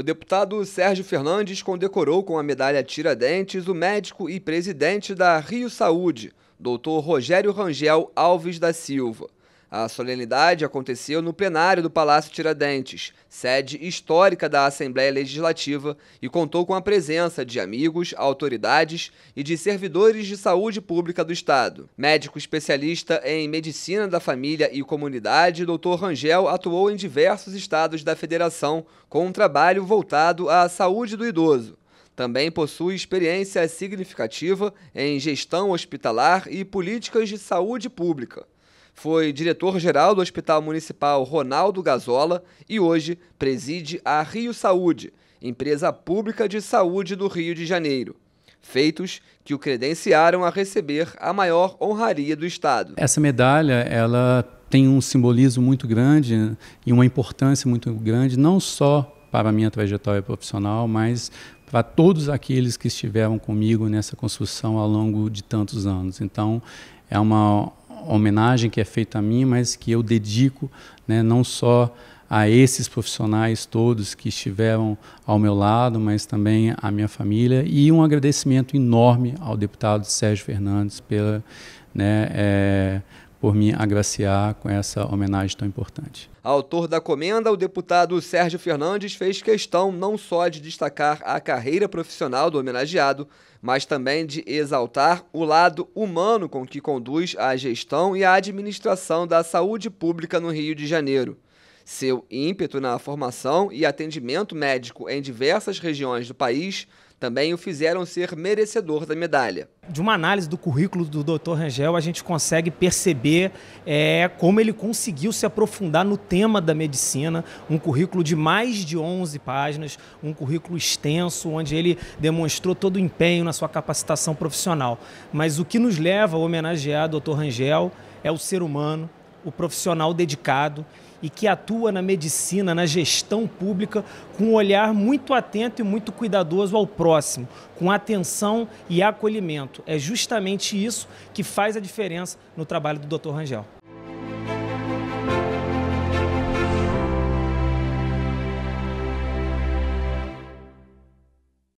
O deputado Sérgio Fernandes condecorou com a medalha Tiradentes o médico e presidente da Rio Saúde, doutor Rogério Rangel Alves da Silva. A solenidade aconteceu no plenário do Palácio Tiradentes, sede histórica da Assembleia Legislativa, e contou com a presença de amigos, autoridades e de servidores de saúde pública do Estado. Médico especialista em medicina da família e comunidade, Dr. Rangel atuou em diversos estados da federação com um trabalho voltado à saúde do idoso. Também possui experiência significativa em gestão hospitalar e políticas de saúde pública. Foi diretor-geral do Hospital Municipal Ronaldo Gazola e hoje preside a Rio Saúde, empresa pública de saúde do Rio de Janeiro feitos que o credenciaram a receber a maior honraria do Estado. Essa medalha, ela tem um simbolismo muito grande e uma importância muito grande, não só para a minha trajetória profissional, mas para todos aqueles que estiveram comigo nessa construção ao longo de tantos anos. Então, é uma homenagem que é feita a mim, mas que eu dedico né, não só a esses profissionais todos que estiveram ao meu lado, mas também à minha família. E um agradecimento enorme ao deputado Sérgio Fernandes pela né, é, por me agraciar com essa homenagem tão importante. Autor da comenda, o deputado Sérgio Fernandes fez questão não só de destacar a carreira profissional do homenageado, mas também de exaltar o lado humano com que conduz a gestão e a administração da saúde pública no Rio de Janeiro. Seu ímpeto na formação e atendimento médico em diversas regiões do país também o fizeram ser merecedor da medalha. De uma análise do currículo do Dr. Rangel, a gente consegue perceber é, como ele conseguiu se aprofundar no tema da medicina, um currículo de mais de 11 páginas, um currículo extenso, onde ele demonstrou todo o empenho na sua capacitação profissional. Mas o que nos leva a homenagear o Dr. Rangel é o ser humano, o profissional dedicado e que atua na medicina, na gestão pública, com um olhar muito atento e muito cuidadoso ao próximo, com atenção e acolhimento. É justamente isso que faz a diferença no trabalho do Dr. Rangel.